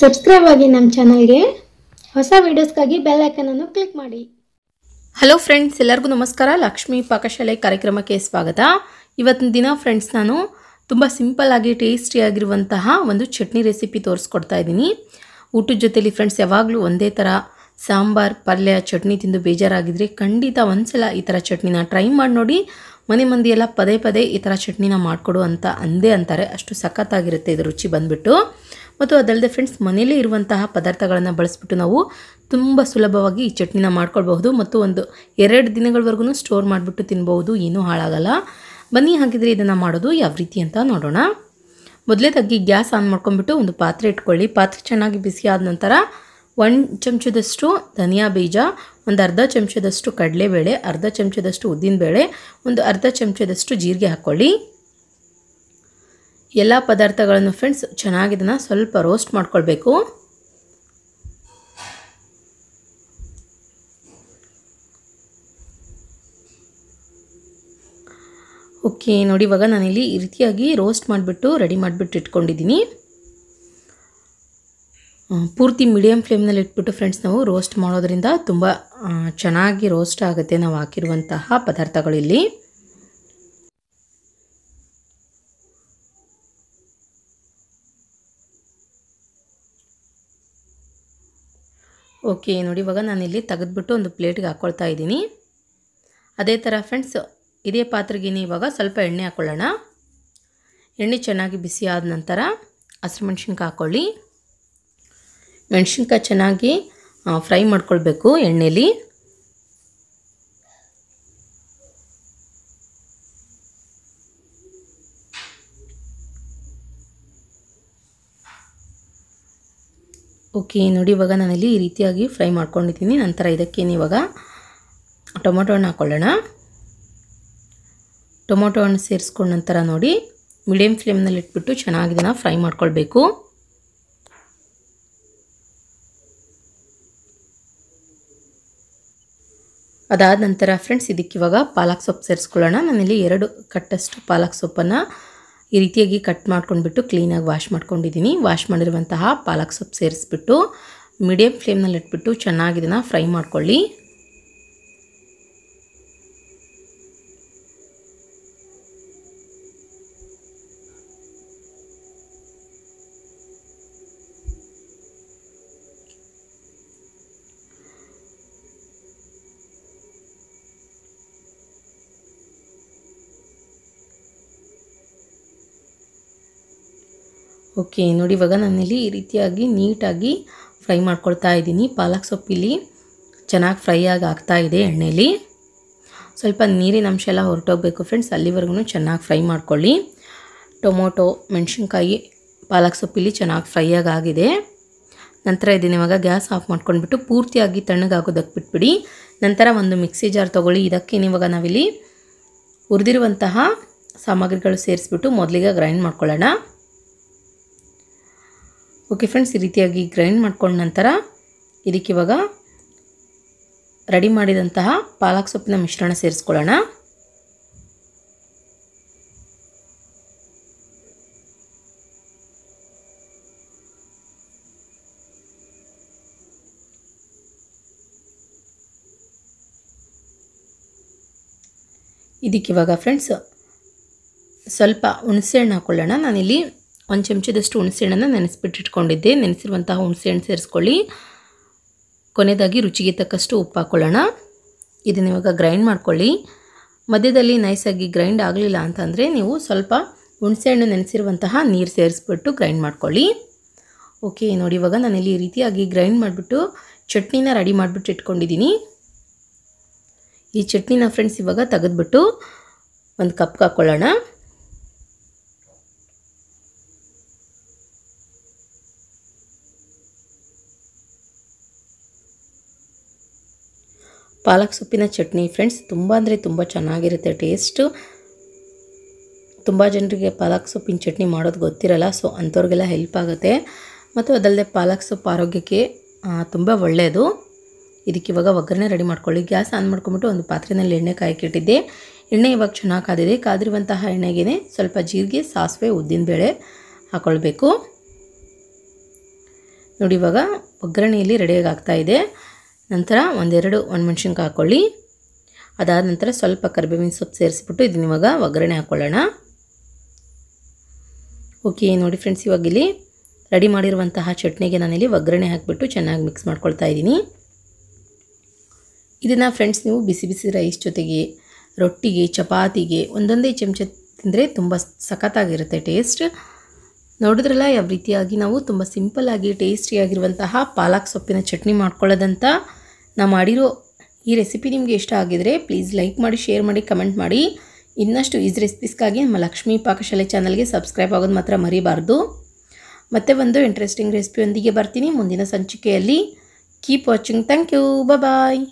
subscribe ಆಗಿ ನಮ್ಮ ಚಾನಲ್ಗೆ ಹೊಸ ವೀಡಿಯೋಸ್ಗಾಗಿ ಬೆಲ್ ಐಕನನ್ನು ಕ್ಲಿಕ್ ಮಾಡಿ ಹಲೋ ಫ್ರೆಂಡ್ಸ್ ಎಲ್ಲರಿಗೂ ನಮಸ್ಕಾರ ಲಕ್ಷ್ಮೀ ಪಾಕಶಾಲೆ ಕಾರ್ಯಕ್ರಮಕ್ಕೆ ಸ್ವಾಗತ ಇವತ್ತಿನ ದಿನ ಫ್ರೆಂಡ್ಸ್ ನಾನು ತುಂಬ ಸಿಂಪಲ್ಲಾಗಿ ಟೇಸ್ಟಿಯಾಗಿರುವಂತಹ ಒಂದು ಚಟ್ನಿ ರೆಸಿಪಿ ತೋರಿಸ್ಕೊಡ್ತಾ ಇದ್ದೀನಿ ಊಟದ ಜೊತೆಯಲ್ಲಿ ಫ್ರೆಂಡ್ಸ್ ಯಾವಾಗಲೂ ಒಂದೇ ಥರ ಸಾಂಬಾರ್ ಪಲ್ಯ ಚಟ್ನಿ ತಿಂದು ಬೇಜಾರಾಗಿದ್ದರೆ ಖಂಡಿತ ಒಂದ್ಸಲ ಈ ಥರ ಚಟ್ನಿನ ಟ್ರೈ ಮಾಡಿ ನೋಡಿ ಮನೆ ಮಂದಿ ಎಲ್ಲ ಪದೇ ಪದೇ ಈ ಥರ ಚಟ್ನಿನ ಮಾಡಿಕೊಡು ಅಂತ ಅಂದೇ ಅಂತಾರೆ ಅಷ್ಟು ಸಖತ್ತಾಗಿರುತ್ತೆ ಇದು ರುಚಿ ಬಂದುಬಿಟ್ಟು ಮತ್ತು ಅದಲ್ಲದೆ ಫ್ರೆಂಡ್ಸ್ ಮನೇಲಿ ಇರುವಂತಹ ಪದಾರ್ಥಗಳನ್ನು ಬಳಸ್ಬಿಟ್ಟು ನಾವು ತುಂಬ ಸುಲಭವಾಗಿ ಈ ಚಟ್ನಿನ ಮಾಡ್ಕೊಳ್ಬಹುದು ಮತ್ತು ಒಂದು ಎರಡು ದಿನಗಳವರೆಗೂ ಸ್ಟೋರ್ ಮಾಡಿಬಿಟ್ಟು ತಿನ್ಬಹುದು ಏನೂ ಹಾಳಾಗಲ್ಲ ಬನ್ನಿ ಹಾಗಿದ್ರೆ ಇದನ್ನು ಮಾಡೋದು ಯಾವ ರೀತಿ ಅಂತ ನೋಡೋಣ ಮೊದಲೇ ತಗ್ಗಿ ಗ್ಯಾಸ್ ಆನ್ ಮಾಡ್ಕೊಂಬಿಟ್ಟು ಒಂದು ಪಾತ್ರೆ ಇಟ್ಕೊಳ್ಳಿ ಪಾತ್ರೆ ಚೆನ್ನಾಗಿ ಬಿಸಿ ಆದ ನಂತರ ಒಂದು ಚಮಚದಷ್ಟು ಧನಿಯಾ ಬೀಜ ಒಂದು ಅರ್ಧ ಚಮಚದಷ್ಟು ಕಡಲೆಬೇಳೆ ಅರ್ಧ ಚಮಚದಷ್ಟು ಉದ್ದಿನಬೇಳೆ ಒಂದು ಅರ್ಧ ಚಮಚದಷ್ಟು ಜೀರಿಗೆ ಹಾಕ್ಕೊಳ್ಳಿ ಎಲ್ಲ ಪದಾರ್ಥಗಳನ್ನು ಫ್ರೆಂಡ್ಸ್ ಚೆನ್ನಾಗಿ ಸ್ವಲ್ಪ ರೋಸ್ಟ್ ಮಾಡ್ಕೊಳ್ಬೇಕು ಓಕೆ ನೋಡಿ ಇವಾಗ ನಾನಿಲ್ಲಿ ಈ ರೀತಿಯಾಗಿ ರೋಸ್ಟ್ ಮಾಡಿಬಿಟ್ಟು ರೆಡಿ ಮಾಡಿಬಿಟ್ಟು ಇಟ್ಕೊಂಡಿದ್ದೀನಿ ಪೂರ್ತಿ ಮೀಡಿಯಮ್ ಫ್ಲೇಮ್ನಲ್ಲಿ ಇಟ್ಬಿಟ್ಟು ಫ್ರೆಂಡ್ಸ್ ನಾವು ರೋಸ್ಟ್ ಮಾಡೋದ್ರಿಂದ ತುಂಬ ಚೆನ್ನಾಗಿ ರೋಸ್ಟ್ ಆಗುತ್ತೆ ನಾವು ಹಾಕಿರುವಂತಹ ಪದಾರ್ಥಗಳಿಲ್ಲಿ ಓಕೆ ನೋಡಿ ಇವಾಗ ನಾನಿಲ್ಲಿ ತೆಗೆದ್ಬಿಟ್ಟು ಒಂದು ಪ್ಲೇಟ್ಗೆ ಹಾಕ್ಕೊಳ್ತಾ ಇದ್ದೀನಿ ಅದೇ ಥರ ಫ್ರೆಂಡ್ಸ್ ಇದೇ ಪಾತ್ರೆಗಿನಿ ಇವಾಗ ಸ್ವಲ್ಪ ಎಣ್ಣೆ ಹಾಕ್ಕೊಳ್ಳೋಣ ಎಣ್ಣೆ ಚೆನ್ನಾಗಿ ಬಿಸಿ ಆದ ನಂತರ ಹಸಿರು ಮೆಣಸಿನ್ಕಾಯಿ ಹಾಕ್ಕೊಳ್ಳಿ ಮೆಣಸಿನ್ಕಾಯಿ ಚೆನ್ನಾಗಿ ಫ್ರೈ ಮಾಡ್ಕೊಳ್ಬೇಕು ಎಣ್ಣೆಲಿ ಓಕೆ ನೋಡಿ ಇವಾಗ ನಾನಿಲ್ಲಿ ಈ ರೀತಿಯಾಗಿ ಫ್ರೈ ಮಾಡ್ಕೊಂಡಿದ್ದೀನಿ ನಂತರ ಇದಕ್ಕೇನು ಇವಾಗ ಟೊಮೊಟೊ ಹಣ್ಣು ಹಾಕ್ಕೊಳ್ಳೋಣ ಟೊಮೊಟೊ ಹಣ್ಣು ಸೇರಿಸ್ಕೊಂಡ ನಂತರ ನೋಡಿ ಮೀಡಿಯಮ್ ಫ್ಲೇಮ್ನಲ್ಲಿ ಇಟ್ಬಿಟ್ಟು ಇದನ್ನು ಫ್ರೈ ಮಾಡ್ಕೊಳ್ಬೇಕು ಅದಾದ ನಂತರ ಫ್ರೆಂಡ್ಸ್ ಇದಕ್ಕೆ ಇವಾಗ ಪಾಲಕ್ ಸೊಪ್ಪು ಸೇರಿಸ್ಕೊಳ್ಳೋಣ ನಾನಿಲ್ಲಿ ಎರಡು ಕಟ್ಟಷ್ಟು ಪಾಲಕ್ ಸೊಪ್ಪನ್ನು ಈ ರೀತಿಯಾಗಿ ಕಟ್ ಮಾಡ್ಕೊಂಡ್ಬಿಟ್ಟು ಕ್ಲೀನಾಗಿ ವಾಶ್ ಮಾಡ್ಕೊಂಡಿದ್ದೀನಿ ವಾಶ್ ಮಾಡಿರುವಂತಹ ಪಾಲಕ್ ಸೊಪ್ಪು ಸೇರಿಸ್ಬಿಟ್ಟು ಮೀಡಿಯಮ್ ಫ್ಲೇಮ್ನಲ್ಲಿ ಇಟ್ಬಿಟ್ಟು ಚೆನ್ನಾಗಿ ಫ್ರೈ ಮಾಡ್ಕೊಳ್ಳಿ ಓಕೆ ನೋಡಿ ಇವಾಗ ನಾನಿಲ್ಲಿ ಈ ರೀತಿಯಾಗಿ ನೀಟಾಗಿ ಫ್ರೈ ಮಾಡ್ಕೊಳ್ತಾ ಇದ್ದೀನಿ ಪಾಲಕ್ ಸೊಪ್ಪಿಲಿ ಚೆನ್ನಾಗಿ ಫ್ರೈ ಆಗಿ ಆಗ್ತಾ ಇದೆ ಎಣ್ಣೆಲಿ ಸ್ವಲ್ಪ ನೀರಿನ ಅಂಶ ಎಲ್ಲ ಹೊರಟೋಗ್ಬೇಕು ಫ್ರೆಂಡ್ಸ್ ಅಲ್ಲಿವರೆಗೂ ಚೆನ್ನಾಗಿ ಫ್ರೈ ಮಾಡ್ಕೊಳ್ಳಿ ಟೊಮೊಟೊ ಮೆಣಸಿನ್ಕಾಯಿ ಪಾಲಕ್ ಸೊಪ್ಪಿಲಿ ಚೆನ್ನಾಗಿ ಫ್ರೈ ಆಗಿದೆ ನಂತರ ಇದನ್ನು ಇವಾಗ ಗ್ಯಾಸ್ ಆಫ್ ಮಾಡ್ಕೊಂಡ್ಬಿಟ್ಟು ಪೂರ್ತಿಯಾಗಿ ತಣ್ಣಗಾಗೋದಕ್ಕೆ ಬಿಟ್ಬಿಡಿ ನಂತರ ಒಂದು ಮಿಕ್ಸಿ ಜಾರ್ ತೊಗೊಳ್ಳಿ ಇದಕ್ಕೇನು ಇವಾಗ ನಾವಿಲ್ಲಿ ಹುರಿದಿರುವಂತಹ ಸಾಮಗ್ರಿಗಳು ಸೇರಿಸ್ಬಿಟ್ಟು ಮೊದಲಿಗೆ ಗ್ರೈಂಡ್ ಮಾಡ್ಕೊಳ್ಳೋಣ ಓಕೆ ಫ್ರೆಂಡ್ಸ್ ಈ ರೀತಿಯಾಗಿ ಗ್ರೈಂಡ್ ಮಾಡ್ಕೊಂಡ ನಂತರ ಇದಕ್ಕೆ ಇವಾಗ ರೆಡಿ ಮಾಡಿದಂತಹ ಪಾಲಕ್ ಸೊಪ್ಪಿನ ಮಿಶ್ರಣ ಸೇರಿಸ್ಕೊಳ್ಳೋಣ ಇದಕ್ಕಿವಾಗ ಫ್ರೆಂಡ್ಸ್ ಸ್ವಲ್ಪ ಹುಣಸೆಹಣ್ಣು ಹಾಕ್ಕೊಳ್ಳೋಣ ನಾನಿಲ್ಲಿ ಒಂದು ಚಮಚದಷ್ಟು ಹುಣಸೆ ಹಣ್ಣನ್ನು ಇಟ್ಕೊಂಡಿದ್ದೆ ನೆನೆಸಿರುವಂತಹ ಹುಣಸೆ ಹಣ್ಣು ಸೇರಿಸ್ಕೊಳ್ಳಿ ಕೊನೆಯದಾಗಿ ರುಚಿಗೆ ತಕ್ಕಷ್ಟು ಉಪ್ಪು ಹಾಕ್ಕೊಳ್ಳೋಣ ಇದನ್ನು ಇವಾಗ ಗ್ರೈಂಡ್ ಮಾಡ್ಕೊಳ್ಳಿ ಮಧ್ಯದಲ್ಲಿ ನೈಸಾಗಿ ಗ್ರೈಂಡ್ ಆಗಲಿಲ್ಲ ಅಂತಂದರೆ ನೀವು ಸ್ವಲ್ಪ ಹುಣಸೆಹಣ್ಣು ನೆನೆಸಿರುವಂತಹ ನೀರು ಸೇರಿಸ್ಬಿಟ್ಟು ಗ್ರೈಂಡ್ ಮಾಡ್ಕೊಳ್ಳಿ ಓಕೆ ನೋಡಿ ಇವಾಗ ನಾನಿಲ್ಲಿ ಈ ರೀತಿಯಾಗಿ ಗ್ರೈಂಡ್ ಮಾಡಿಬಿಟ್ಟು ಚಟ್ನಿನ ರೆಡಿ ಮಾಡಿಬಿಟ್ಟು ಇಟ್ಕೊಂಡಿದ್ದೀನಿ ಈ ಚಟ್ನಿನ ಫ್ರೆಂಡ್ಸ್ ಇವಾಗ ತೆಗೆದ್ಬಿಟ್ಟು ಒಂದು ಕಪ್ಗೆ ಹಾಕ್ಕೊಳ್ಳೋಣ ಪಾಲಕ್ ಸೊಪ್ಪಿನ ಚಟ್ನಿ ಫ್ರೆಂಡ್ಸ್ ತುಂಬ ಅಂದರೆ ತುಂಬ ಚೆನ್ನಾಗಿರುತ್ತೆ ಟೇಸ್ಟು ತುಂಬ ಜನರಿಗೆ ಪಾಲಕ್ ಸೊಪ್ಪಿನ ಚಟ್ನಿ ಮಾಡೋದು ಗೊತ್ತಿರಲ್ಲ ಸೊ ಅಂಥವ್ರಿಗೆಲ್ಲ ಹೆಲ್ಪ್ ಆಗುತ್ತೆ ಮತ್ತು ಅದಲ್ಲದೆ ಪಾಲಕ್ ಸೊಪ್ಪು ಆರೋಗ್ಯಕ್ಕೆ ತುಂಬ ಒಳ್ಳೆಯದು ಇದಕ್ಕೆ ಇವಾಗ ಒಗ್ಗರಣೆ ರೆಡಿ ಮಾಡ್ಕೊಳ್ಳಿ ಗ್ಯಾಸ್ ಆನ್ ಮಾಡ್ಕೊಂಬಿಟ್ಟು ಒಂದು ಪಾತ್ರೆಯಲ್ಲಿ ಎಣ್ಣೆ ಇಟ್ಟಿದ್ದೆ ಎಣ್ಣೆ ಇವಾಗ ಚೆನ್ನಾಗಿ ಕಾದಿದೆ ಕಾದಿರುವಂತಹ ಎಣ್ಣೆಗೆ ಸ್ವಲ್ಪ ಜೀರಿಗೆ ಸಾಸಿವೆ ಉದ್ದಿನಬೇಳೆ ಹಾಕ್ಕೊಳ್ಬೇಕು ನೋಡಿ ಇವಾಗ ಒಗ್ಗರಣೆಯಲ್ಲಿ ರೆಡಿಯಾಗಿ ಆಗ್ತಾಯಿದೆ ನಂತರ ಒಂದೆರಡು ಮೆಣಸಿನ್ಕಾಯಿ ಹಾಕ್ಕೊಳ್ಳಿ ಅದಾದ ನಂತರ ಸ್ವಲ್ಪ ಕರಿಬೇವಿನ ಸೊಪ್ಪು ಸೇರಿಸ್ಬಿಟ್ಟು ಇದನ್ನ ಇವಾಗ ಒಗ್ಗರಣೆ ಹಾಕ್ಕೊಳ್ಳೋಣ ಓಕೆ ನೋಡಿ ಫ್ರೆಂಡ್ಸ್ ಇವಾಗ ಇಲ್ಲಿ ರೆಡಿ ಮಾಡಿರುವಂತಹ ಚಟ್ನಿಗೆ ನಾನಿಲ್ಲಿ ಒಗ್ಗರಣೆ ಹಾಕಿಬಿಟ್ಟು ಚೆನ್ನಾಗಿ ಮಿಕ್ಸ್ ಮಾಡ್ಕೊಳ್ತಾ ಇದ್ದೀನಿ ಇದನ್ನು ಫ್ರೆಂಡ್ಸ್ ನೀವು ಬಿಸಿ ಬಿಸಿ ರೈಸ್ ಜೊತೆಗೆ ರೊಟ್ಟಿಗೆ ಚಪಾತಿಗೆ ಒಂದೊಂದೇ ಚಮಚ ತಿಂದರೆ ತುಂಬ ಸಖತ್ತಾಗಿರುತ್ತೆ ಟೇಸ್ಟ್ ನೋಡಿದ್ರಲ್ಲ ಯಾವ ರೀತಿಯಾಗಿ ನಾವು ತುಂಬ ಸಿಂಪಲ್ಲಾಗಿ ಟೇಸ್ಟಿಯಾಗಿರುವಂತಹ ಪಾಲಕ್ ಸೊಪ್ಪಿನ ಚಟ್ನಿ ಮಾಡ್ಕೊಳ್ಳೋದಂಥ ನಾ ಮಾಡಿರೋ ಈ ರೆಸಿಪಿ ನಿಮಗೆ ಇಷ್ಟ ಆಗಿದರೆ ಪ್ಲೀಸ್ ಲೈಕ್ ಮಾಡಿ ಶೇರ್ ಮಾಡಿ ಕಮೆಂಟ್ ಮಾಡಿ ಇನ್ನಷ್ಟು ಈಸ್ ರೆಸಿಪೀಸ್ಗಾಗಿ ನಮ್ಮ ಲಕ್ಷ್ಮೀ ಪಾಕಶಾಲೆ ಚಾನಲ್ಗೆ ಸಬ್ಸ್ಕ್ರೈಬ್ ಆಗೋದು ಮಾತ್ರ ಮರಿಬಾರ್ದು ಮತ್ತೆ ಒಂದು ಇಂಟ್ರೆಸ್ಟಿಂಗ್ ರೆಸಿಪಿಯೊಂದಿಗೆ ಬರ್ತೀನಿ ಮುಂದಿನ ಸಂಚಿಕೆಯಲ್ಲಿ keep watching thank you bye